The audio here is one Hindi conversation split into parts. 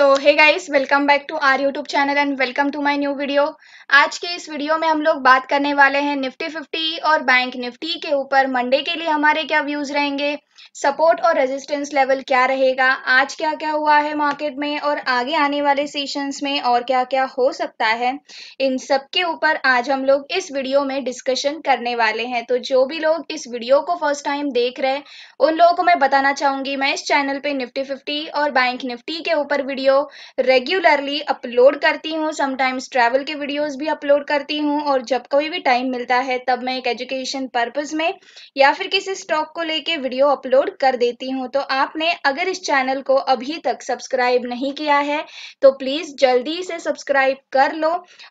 so hey guys welcome back to our youtube channel and welcome to my new video आज के इस वीडियो में हम लोग बात करने वाले हैं निफ्टी 50 और बैंक निफ्टी के ऊपर मंडे के लिए हमारे क्या व्यूज रहेंगे सपोर्ट और रेजिस्टेंस लेवल क्या रहेगा आज क्या क्या हुआ है मार्केट में और आगे आने वाले सेशंस में और क्या क्या हो सकता है इन सब के ऊपर आज हम लोग इस वीडियो में डिस्कशन करने वाले हैं तो जो भी लोग इस वीडियो को फर्स्ट टाइम देख रहे हैं उन लोगों को मैं बताना चाहूंगी मैं इस चैनल पे निफ्टी फिफ्टी और बैंक निफ्टी के ऊपर वीडियो रेगुलरली अपलोड करती हूँ समटाइम्स ट्रैवल के वीडियोज भी अपलोड करती हूँ और जब कभी भी टाइम मिलता है तब मैं एक एजुकेशन पर्पज़ में या फिर किसी स्टॉक को लेके वीडियो अपलोड कर देती हूँ तो आपने अगर इस चैनल को अभी तक सब्सक्राइब नहीं किया है तो प्लीज़ जल्दी से सब्सक्राइब कर लो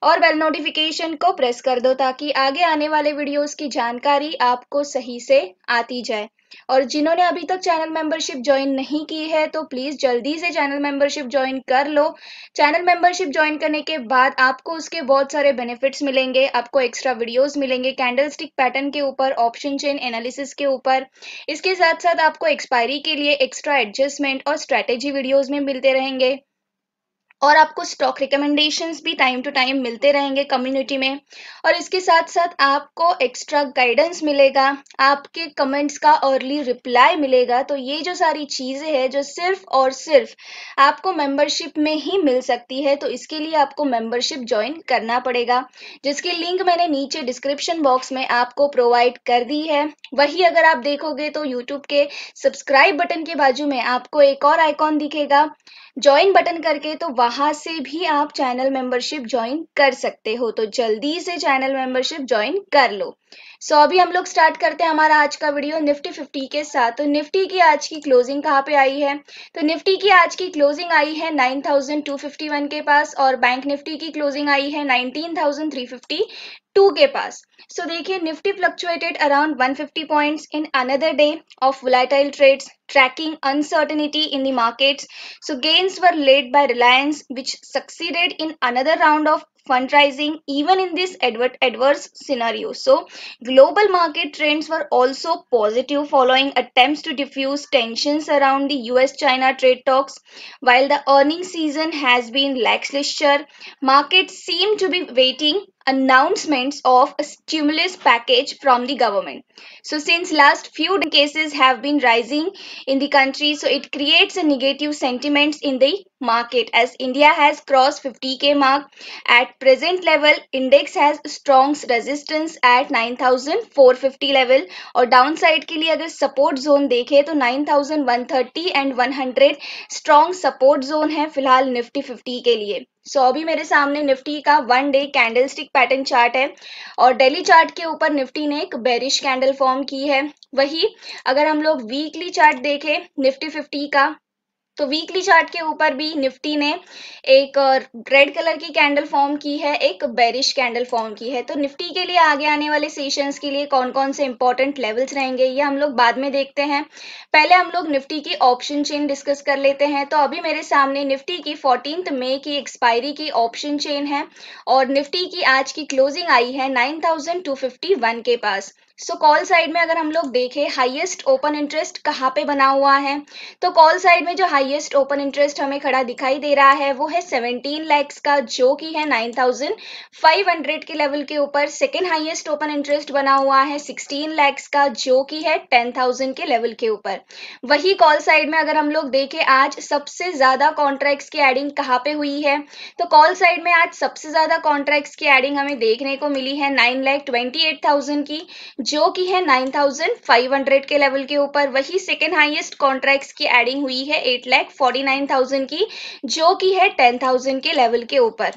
और बेल नोटिफिकेशन को प्रेस कर दो ताकि आगे आने वाले वीडियोज़ की जानकारी आपको सही से आती जाए और जिन्होंने अभी तक चैनल मेंबरशिप ज्वाइन नहीं की है तो प्लीज़ जल्दी से चैनल मेंबरशिप ज्वाइन कर लो चैनल मेंबरशिप ज्वाइन करने के बाद आपको उसके बहुत सारे बेनिफिट्स मिलेंगे आपको एक्स्ट्रा वीडियोस मिलेंगे कैंडल स्टिक पैटर्न के ऊपर ऑप्शन चेन एनालिसिस के ऊपर इसके साथ साथ आपको एक्सपायरी के लिए एक्स्ट्रा एडजस्टमेंट और स्ट्रैटेजी वीडियोज़ में मिलते रहेंगे और आपको स्टॉक रिकमेंडेशन भी टाइम टू टाइम मिलते रहेंगे कम्युनिटी में और इसके साथ साथ आपको एक्स्ट्रा गाइडेंस मिलेगा आपके कमेंट्स का अर्ली रिप्लाई मिलेगा तो ये जो सारी चीज़ें हैं जो सिर्फ और सिर्फ आपको मेंबरशिप में ही मिल सकती है तो इसके लिए आपको मेंबरशिप ज्वाइन करना पड़ेगा जिसकी लिंक मैंने नीचे डिस्क्रिप्शन बॉक्स में आपको प्रोवाइड कर दी है वही अगर आप देखोगे तो यूट्यूब के सब्सक्राइब बटन के बाजू में आपको एक और आइकॉन दिखेगा ज्वाइन बटन करके तो वहां से भी आप चैनल मेंबरशिप ज्वाइन कर सकते हो तो जल्दी से चैनल मेंबरशिप ज्वाइन कर लो सो so, अभी हम लोग स्टार्ट करते हैं हमारा आज का वीडियो निफ्टी फिफ्टी के साथ तो निफ्टी की आज की क्लोजिंग कहाँ पे आई है तो निफ्टी की आज की क्लोजिंग आई है 9,251 के पास और बैंक निफ्टी की क्लोजिंग आई है 19,352 के पास सो so, देखिए Nifty fluctuated around 150 points in another day of volatile trade tracking uncertainty in the markets so gains were led by reliance which succeeded in another round of fundraising even in this adverse scenario. So global market trends were also positive following attempts to diffuse tensions around the US-China trade talks. While the earnings season has been lackluster, markets seem to be waiting announcements of a stimulus package from the government. So since last few cases have been rising in the country, so it creates a negative sentiments in the market as India has crossed 50k mark. At present level, index has strong resistance at 9450 level Or downside के लिए अगर support zone देखें तो 9130 and 100 strong support zone है फिलहाल Nifty 50 के लिए so, अभी मेरे सामने Nifty का one day candlestick week pattern chart है और डेली चार्ट के ऊपर निफ्टी ने एक बेरिश कैंडल फॉर्म की है वही अगर हम लोग वीकली चार्ट देखें निफ्टी फिफ्टी का तो वीकली चार्ट के ऊपर भी निफ्टी ने एक रेड कलर की कैंडल फॉर्म की है एक बेरिश कैंडल फॉर्म की है तो निफ्टी के लिए आगे आने वाले सेशंस के लिए कौन कौन से इंपॉर्टेंट लेवल्स रहेंगे ये हम लोग बाद में देखते हैं पहले हम लोग निफ्टी की ऑप्शन चेन डिस्कस कर लेते हैं तो अभी मेरे सामने निफ्टी की फोर्टीन मे की एक्सपायरी की ऑप्शन चेन है और निफ्टी की आज की क्लोजिंग आई है नाइन के पास सो कॉल साइड में अगर हम लोग देखें हाईएस्ट ओपन इंटरेस्ट कहाँ पे बना हुआ है तो कॉल साइड में जो हाईएस्ट ओपन इंटरेस्ट हमें खड़ा दिखाई दे रहा है वो है 17 लैक्स का जो कि है 9,500 के लेवल के ऊपर सेकेंड हाईएस्ट ओपन इंटरेस्ट बना हुआ है 16 लैक्स का जो कि है 10,000 के लेवल के ऊपर वही कॉल साइड में अगर हम लोग देखें आज सबसे ज़्यादा कॉन्ट्रैक्ट्स की एडिंग कहाँ पे हुई है तो कॉल साइड में आज सबसे ज़्यादा कॉन्ट्रैक्ट्स की एडिंग हमें देखने को मिली है नाइन की जो कि है 9,500 के लेवल के ऊपर वही सेकेंड हाईएस्ट कॉन्ट्रैक्ट्स की एडिंग हुई है eight lakh forty nine thousand की जो कि है 10,000 के लेवल के ऊपर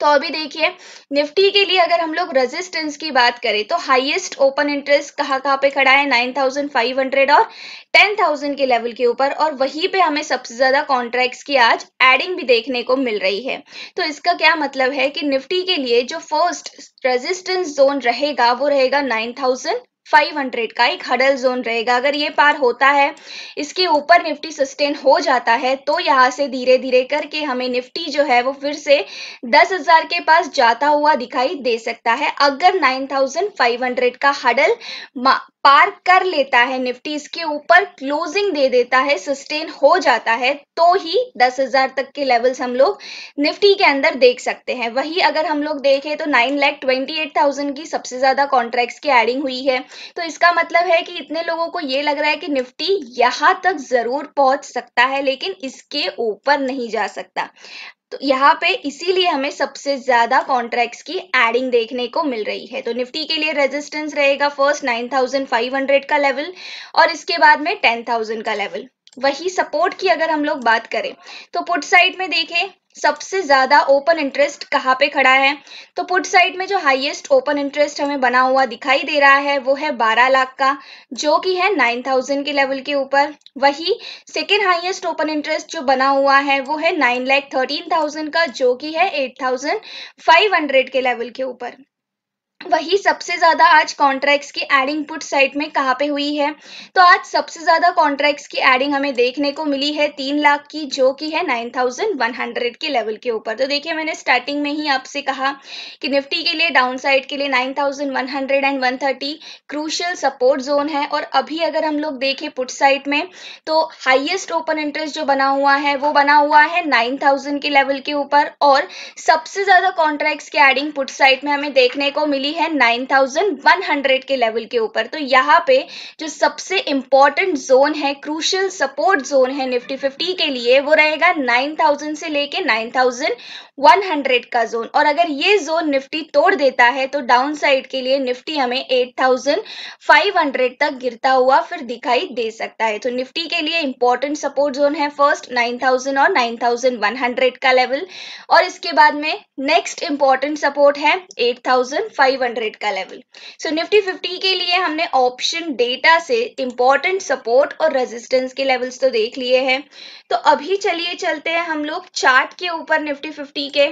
तो अभी देखिए निफ्टी के लिए अगर हम लोग रेजिस्टेंस की बात करें तो हाईएस्ट ओपन इंटरेस्ट कहाँ कहाँ पे खड़ा है 9,500 और 10,000 के लेवल के ऊपर और वहीं पे हमें सबसे ज्यादा कॉन्ट्रैक्ट्स की आज एडिंग भी देखने को मिल रही है तो इसका क्या मतलब है कि निफ्टी के लिए जो फर्स्ट रेजिस्टेंस जोन रहेगा वो रहेगा नाइन थाउजेंड 500 का एक हडल जोन रहेगा अगर ये पार होता है इसके ऊपर निफ्टी सस्टेन हो जाता है तो यहाँ से धीरे धीरे करके हमें निफ्टी जो है वो फिर से 10,000 के पास जाता हुआ दिखाई दे सकता है अगर 9,500 का हडल पार कर लेता है निफ्टी इसके ऊपर क्लोजिंग दे देता है सस्टेन हो जाता है तो ही 10,000 तक के लेवल्स हम लोग निफ्टी के अंदर देख सकते हैं वही अगर हम लोग देखें तो nine lakh twenty eight thousand की सबसे ज़्यादा कॉन्ट्रैक्ट्स की एडिंग हुई है तो इसका मतलब है कि इतने लोगों को ये लग रहा है कि निफ्टी यहाँ तक ज़रूर पहुंच सकता है लेकिन इसके ऊपर नहीं जा सकता तो यहाँ पे इसीलिए हमें सबसे ज्यादा कॉन्ट्रैक्ट्स की एडिंग देखने को मिल रही है तो निफ्टी के लिए रेजिस्टेंस रहेगा फर्स्ट 9,500 का लेवल और इसके बाद में 10,000 का लेवल वही सपोर्ट की अगर हम लोग बात करें तो पुट साइड में देखें सबसे ज़्यादा ओपन इंटरेस्ट कहाँ पे खड़ा है तो पुट साइड में जो हाईएस्ट ओपन इंटरेस्ट हमें बना हुआ दिखाई दे रहा है वो है 12 लाख का जो कि है 9000 के लेवल के ऊपर वही सेकेंड हाईएस्ट ओपन इंटरेस्ट जो बना हुआ है वो है नाइन लाख थर्टीन थाउजेंड का जो कि है 8500 के लेवल के ऊपर वही सबसे ज्यादा आज कॉन्ट्रैक्ट्स की एडिंग पुट साइट में कहाँ पे हुई है तो आज सबसे ज्यादा कॉन्ट्रैक्ट्स की एडिंग हमें देखने को मिली है तीन लाख की जो कि है नाइन थाउजेंड वन हंड्रेड के लेवल के ऊपर तो देखिए मैंने स्टार्टिंग में ही आपसे कहा कि निफ्टी के लिए डाउन साइड के लिए nine thousand one hundred and one thirty crucial support zone है और अभी अगर हम लोग देखें पुट साइड में तो हाइएस्ट ओपन इंटरेस्ट जो बना हुआ है वो बना हुआ है नाइन थाउजेंड के लेवल के ऊपर और सबसे ज्यादा कॉन्ट्रैक्ट्स की एडिंग पुट साइट में हमें देखने को मिली गई है 9100 के लेवल के ऊपर तो यहाँ पे जो सबसे इंपॉर्टेंट जोन है क्रूशल सपोर्ट जोन है निफ्टी 50 के लिए वो रहेगा 9000 से लेके 9100 का जोन और अगर ये जोन निफ्टी तोड़ देता है तो डाउन साइड के लिए निफ्टी हमें 8500 तक गिरता हुआ फिर दिखाई दे सकता है तो निफ्टी के लिए इंपॉर्टेंट सपोर्ट जोन है फर्स्ट नाइन और नाइन का लेवल और इसके बाद में नेक्स्ट इंपॉर्टेंट सपोर्ट है 8500 500 का लेवल सो निफ्टी 50 के लिए हमने ऑप्शन डेटा से इंपॉर्टेंट सपोर्ट और रेजिस्टेंस के लेवल्स तो देख लिए हैं तो अभी चलिए चलते हैं हम लोग चार्ट के ऊपर निफ्टी 50 के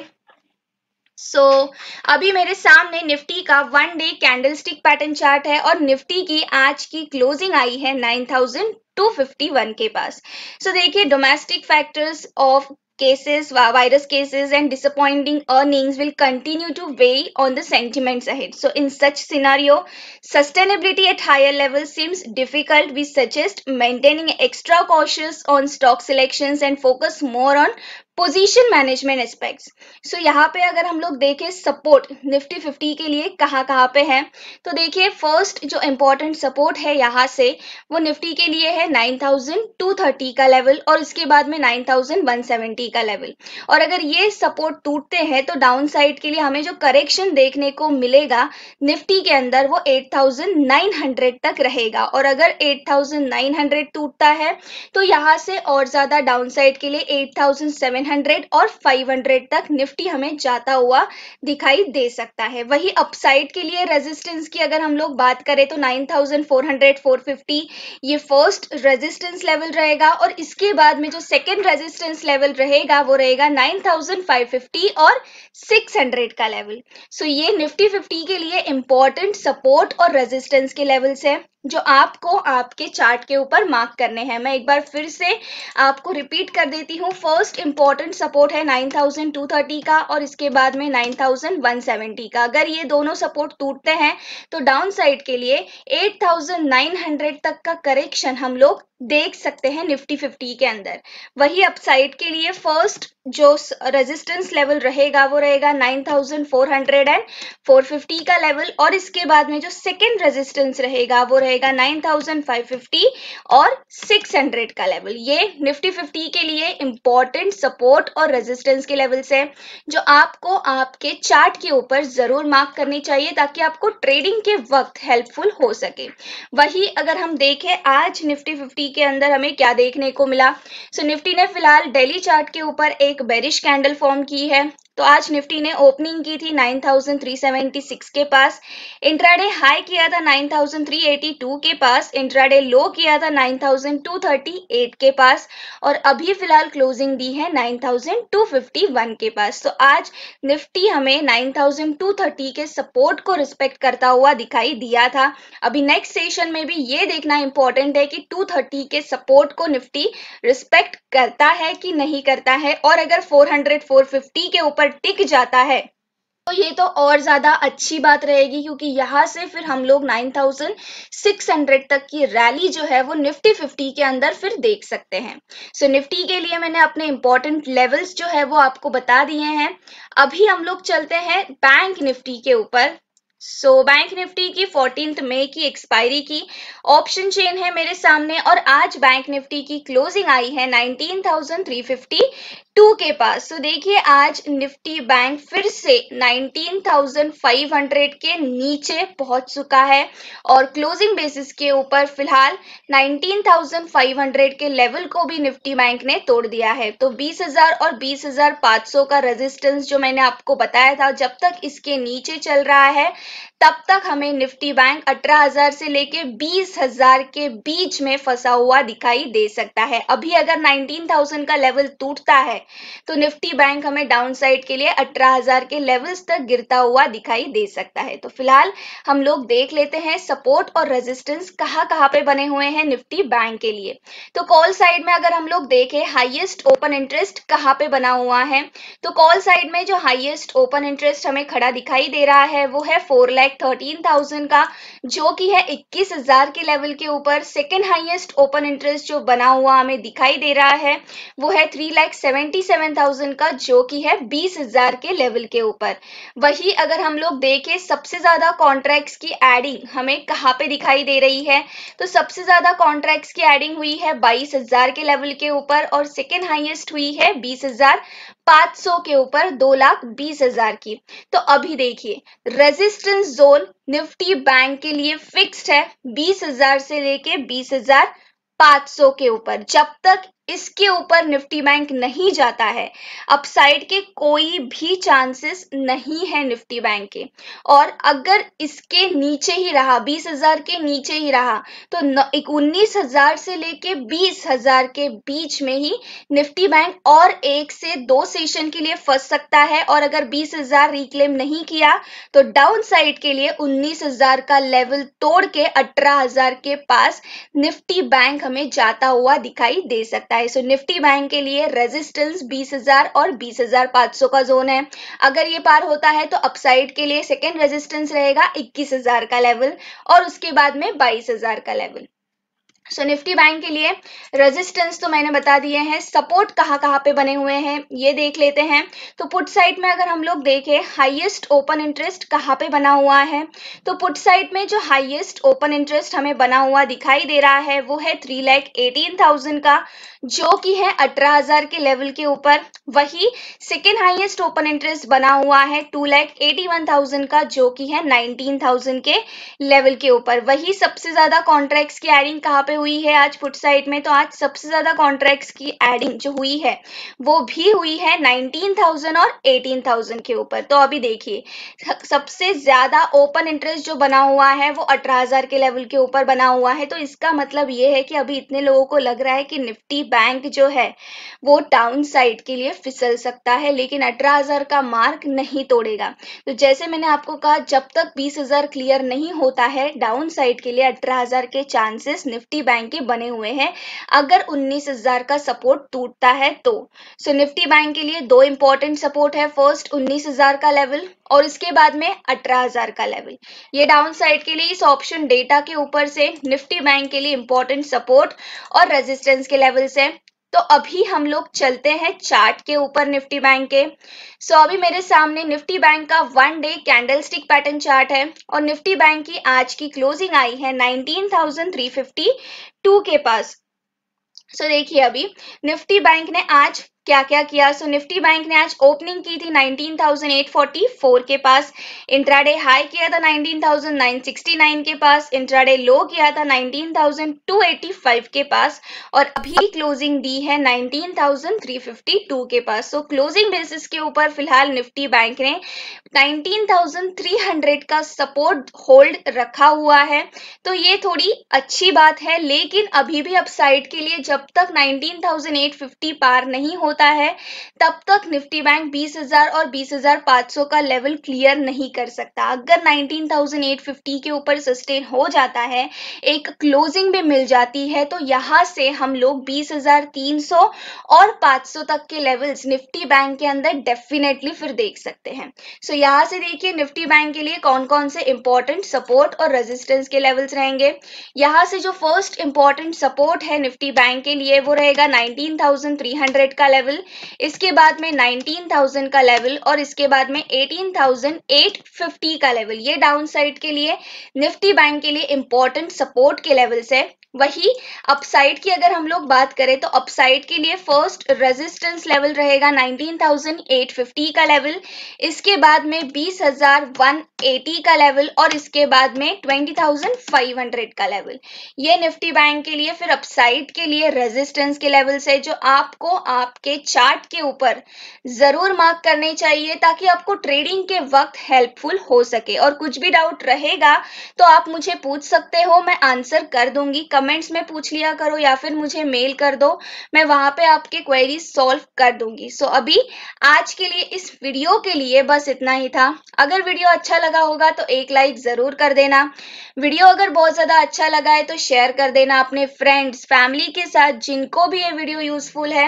सो so, अभी मेरे सामने निफ्टी का one day candlestick pattern chart है और निफ्टी की आज की क्लोजिंग आई है 9251 के पास सो so, देखिए domestic factors of cases, virus cases and disappointing earnings will continue to weigh on the sentiments ahead. So in such scenario, sustainability at higher levels seems difficult. We suggest maintaining extra cautious on stock selections and focus more on position management aspects so यहाँ पे अगर हम लोग देखें सपोर्ट निफ्टी फिफ्टी के लिए कहाँ कहाँ पे है तो देखिए फर्स्ट जो इम्पोर्टेंट सपोर्ट है यहाँ से वो निफ्टी के लिए है 9,230 का लेवल और इसके बाद में 9,170 का लेवल और अगर ये सपोर्ट टूटते हैं तो डाउन साइड के लिए हमें जो करेक्शन देखने को मिलेगा निफ्टी के अंदर वो हंड्रेड तक रहेगा और अगर हंड्रेड टूटता है तो यहाँ से और ज़्यादा डाउन साइड के लिए सेवन 900 और 500 तक निफ्टी हमें जाता हुआ दिखाई दे सकता है वही अपसाइड के लिए रेजिस्टेंस की अगर हम लोग बात करें तो 9400 450 ये फर्स्ट रेजिस्टेंस लेवल रहेगा और इसके बाद में जो सेकेंड रेजिस्टेंस लेवल रहेगा वो रहेगा 9550 और 600 का लेवल सो so ये निफ्टी 50 के लिए इंपॉर्टेंट सपोर्ट और रेजिस्टेंस के लेवल्स है जो आपको आपके चार्ट के ऊपर मार्क करने हैं मैं एक बार फिर से आपको रिपीट कर देती हूँ फर्स्ट इंपॉर्टेंट सपोर्ट है 9230 का और इसके बाद में 9170 का अगर ये दोनों सपोर्ट टूटते हैं तो डाउन साइड के लिए 8900 तक का करेक्शन हम लोग देख सकते हैं निफ्टी फिफ्टी के अंदर वही अपसाइड के लिए फर्स्ट जो रेजिस्टेंस लेवल रहेगा वो रहेगा 9400 एंड 450 का लेवल और इसके बाद में जो सेकंड रेजिस्टेंस रहेगा वो रहेगा 9550 और 600 का लेवल ये निफ्टी 50 के लिए इंपॉर्टेंट सपोर्ट और रेजिस्टेंस के लेवल्स है जो आपको आपके चार्ट के ऊपर जरूर मार्क करनी चाहिए ताकि आपको ट्रेडिंग के वक्त हेल्पफुल हो सके वही अगर हम देखें आज निफ्टी फिफ्टी निफ्टी के अंदर हमें क्या देखने को मिला सो so, निफ्टी ने फिलहाल डेली चार्ट के ऊपर एक बेरिश कैंडल फॉर्म की है तो आज निफ्टी ने ओपनिंग की थी 9,376 के पास इंट्राडे हाई किया था 9,382 के पास इंट्राडे लो किया था 9,238 के पास और अभी फिलहाल क्लोजिंग दी है 9,251 के पास तो आज निफ्टी हमें 9,230 के सपोर्ट को रिस्पेक्ट करता हुआ दिखाई दिया था अभी नेक्स्ट सेशन में भी ये देखना इंपॉर्टेंट है कि 230 के सपोर्ट को निफ्टी रिस्पेक्ट करता है कि नहीं करता है और अगर 400 450 के ऊपर पर टिक जाता है तो ये तो और ज़्यादा अच्छी बात रहेगी क्योंकि यहाँ से फिर हम लोग 9,600 तक की रैली जो है वो निफ्टी 50 के अंदर फिर देख सकते हैं सो so, निफ्टी के लिए मैंने अपने इंपॉर्टेंट लेवल्स जो है वो आपको बता दिए हैं अभी हम लोग चलते हैं बैंक निफ्टी के ऊपर सो so, बैंक निफ्टी की फोर्टीन मई की एक्सपायरी की ऑप्शन चेन है मेरे सामने और आज बैंक निफ्टी की क्लोजिंग आई है नाइनटीन टू के पास तो देखिए आज निफ्टी बैंक फिर से 19,500 के नीचे पहुंच चुका है और क्लोजिंग बेसिस के ऊपर फिलहाल 19,500 के लेवल को भी निफ्टी बैंक ने तोड़ दिया है तो 20,000 और 20,500 का रेजिस्टेंस जो मैंने आपको बताया था जब तक इसके नीचे चल रहा है तब तक हमें निफ्टी बैंक 18,000 से लेके 20,000 के बीच में फंसा हुआ दिखाई दे सकता है अभी अगर 19,000 का लेवल टूटता है तो निफ्टी बैंक हमें डाउन साइड के लिए 18,000 के लेवल्स तक गिरता हुआ दिखाई दे सकता है तो फिलहाल हम लोग देख लेते हैं सपोर्ट और रेजिस्टेंस कहाँ कहाँ पे बने हुए हैं निफ्टी बैंक के लिए तो कॉल साइड में अगर हम लोग देखें हाइएस्ट ओपन इंटरेस्ट कहाँ पे बना हुआ है तो कॉल साइड में जो हाइएस्ट ओपन इंटरेस्ट हमें खड़ा दिखाई दे रहा है वो है फोर लैख थर्टीन थाउजेंड का जो कि है इक्कीस हजार के लेवल के ऊपर सेकेंड हाइएस्ट ओपन इंटरेस्ट जो बना हुआ हमें दिखाई दे रहा है वो है थ्री लैख सेवेंटी 57,000 का जो कि है 20,000 के लेवल के ऊपर वही अगर हम लोग देखें सबसे ज्यादा कॉन्ट्रैक्ट्स की एडिंग हमें कहाँ पे दिखाई दे रही है तो सबसे ज्यादा कॉन्ट्रैक्ट्स की एडिंग हुई है 22,000 के लेवल के ऊपर और सेकेंड हाइएस्ट हुई है 20,000 500 के ऊपर दो लाख बीस हजार की तो अभी देखिए रेजिस्टेंस जोन निफ्टी बैंक के लिए फिक्स्ड है बीस से लेके बीस 500 के ऊपर जब तक इसके ऊपर निफ्टी बैंक नहीं जाता है अपसाइड के कोई भी चांसेस नहीं है निफ्टी बैंक के और अगर इसके नीचे ही रहा बीस हजार के नीचे ही रहा तो उन्नीस हजार से लेके बीस हजार के बीच में ही निफ्टी बैंक और एक से दो सेशन के लिए फंस सकता है और अगर बीस हजार रिक्लेम नहीं किया तो डाउन साइड के लिए उन्नीस हजार का लेवल तोड़ के अठारह हजार के पास निफ्टी बैंक हमें जाता हुआ दिखाई दे सकता है है सो निफ्टी बैंक के लिए रेजिस्टेंस 20,000 और 20,500 का जोन है अगर ये पार होता है तो अपसाइड के लिए सेकेंड रेजिस्टेंस रहेगा 21,000 का लेवल और उसके बाद में 22,000 का लेवल सो निफ्टी बैंक के लिए रेजिस्टेंस तो मैंने बता दिए हैं सपोर्ट कहाँ कहाँ पे बने हुए हैं ये देख लेते हैं तो पुट साइड में अगर हम लोग देखें हाईएस्ट ओपन इंटरेस्ट कहाँ पे बना हुआ है तो पुट साइड में जो हाईएस्ट ओपन इंटरेस्ट हमें बना हुआ दिखाई दे रहा है वो है थ्री लैख एटीन थाउजेंड का जो कि है अठारह हजार के लेवल के ऊपर वही सेकेंड हाइएस्ट ओपन इंटरेस्ट बना हुआ है two lakh eighty one thousand का जो कि है नाइनटीन थाउजेंड के लेवल के ऊपर वही सबसे ज्यादा कॉन्ट्रैक्ट की एडिंग कहाँ पे हुई है आज फुट साइड में तो आज सबसे ज्यादा कॉन्ट्रैक्ट्स की एडिंग जो हुई है वो भी हुई है 19,000 और 18,000 के ऊपर तो अभी देखिए सबसे ज्यादा ओपन इंटरेस्ट जो बना हुआ है वो 18,000 के लेवल के ऊपर बना हुआ है तो इसका मतलब ये है कि अभी इतने लोगों को लग रहा है कि निफ्टी बैंक जो है वो डाउन साइड के लिए फिसल सकता है लेकिन अठारह का मार्क नहीं तोड़ेगा तो जैसे मैंने आपको कहा जब तक बीस क्लियर नहीं होता है डाउन साइड के लिए अठारह के चांसेस निफ्टी बैंक के बने हुए हैं अगर 19,000 का सपोर्ट टूटता है तो सो निफ्टी बैंक के लिए दो इंपॉर्टेंट सपोर्ट है फर्स्ट 19,000 का लेवल और इसके बाद में 18,000 का लेवल ये डाउन साइड के लिए इस ऑप्शन डेटा के ऊपर से निफ्टी बैंक के लिए इंपॉर्टेंट सपोर्ट और रेजिस्टेंस के लेवल्स से तो अभी हम लोग चलते हैं चार्ट के ऊपर निफ्टी बैंक के सो so, अभी मेरे सामने निफ्टी बैंक का one day candlestick pattern chart है और निफ्टी बैंक की आज की क्लोजिंग आई है 19,352 के पास सो so, देखिए अभी निफ्टी बैंक ने आज क्या क्या किया सो निफ्टी बैंक ने आज ओपनिंग की थी 19,844 के पास इंट्राडे हाई किया था 19,969 के पास इंट्राडे लो किया था 19,285 के पास और अभी क्लोजिंग दी है 19,352 के पास सो क्लोजिंग बेसिस के ऊपर फिलहाल निफ्टी बैंक ने 19,300 का सपोर्ट होल्ड रखा हुआ है तो ये थोड़ी अच्छी बात है लेकिन अभी भी अपसाइड के लिए जब तक 19,850 पार नहीं होता होता है तब तक निफ्टी बैंक 20,000 और 20,500 का लेवल क्लियर नहीं कर सकता अगर 19,850 के ऊपर सस्टेन हो जाता है एक क्लोजिंग भी मिल जाती है तो यहाँ से हम लोग 20,300 और 500 तक के लेवल्स निफ्टी बैंक के अंदर डेफिनेटली फिर देख सकते हैं सो so, यहाँ से देखिए निफ्टी बैंक के लिए कौन कौन से इंपॉर्टेंट सपोर्ट और रेजिस्टेंस के लेवल्स रहेंगे यहाँ से जो फर्स्ट इंपॉर्टेंट सपोर्ट है निफ्टी बैंक के लिए वो रहेगा नाइनटीन का लेवल इसके बाद में 19,000 का लेवल और इसके बाद में 18,850 का लेवल ये डाउन साइड के लिए निफ्टी बैंक के लिए इंपॉर्टेंट सपोर्ट के लेवल्स है वही अपसाइड की अगर हम लोग बात करें तो अपसाइड के लिए फर्स्ट रेजिस्टेंस लेवल रहेगा 19,850 का लेवल इसके बाद में 20,180 का लेवल और इसके बाद में 20,500 का लेवल ये निफ्टी बैंक के लिए फिर अपसाइड के लिए रेजिस्टेंस के लेवल से जो आपको आपके चार्ट के ऊपर जरूर मार्क करने चाहिए ताकि आपको ट्रेडिंग के वक्त हेल्पफुल हो सके और कुछ भी डाउट रहेगा तो आप मुझे पूछ सकते हो मैं आंसर कर दूंगी कमेंट कमेंट्स में पूछ लिया करो या फिर मुझे मेल कर दो मैं वहां पे आपके क्वेरी सॉल्व कर दूंगी सो so, अभी आज के लिए इस वीडियो के लिए बस इतना ही था अगर वीडियो अच्छा लगा होगा तो एक लाइक ज़रूर कर देना वीडियो अगर बहुत ज़्यादा अच्छा लगा है तो शेयर कर देना अपने फ्रेंड्स फैमिली के साथ जिनको भी ये वीडियो यूज़फुल है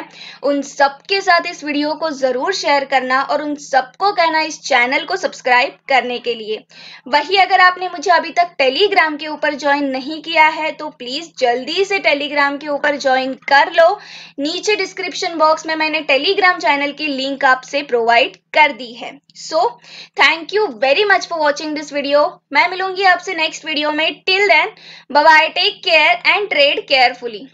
उन सबके साथ इस वीडियो को ज़रूर शेयर करना और उन सबको कहना इस चैनल को सब्सक्राइब करने के लिए वही अगर आपने मुझे अभी तक टेलीग्राम के ऊपर ज्वाइन नहीं किया है तो प्लीज़ प्लीज जल्दी से टेलीग्राम के ऊपर ज्वाइन कर लो नीचे डिस्क्रिप्शन बॉक्स में मैंने टेलीग्राम चैनल की लिंक आपसे प्रोवाइड कर दी है so thank you very much for watching this video मैं मिलूंगी आपसे नेक्स्ट वीडियो में till then bye take care and trade carefully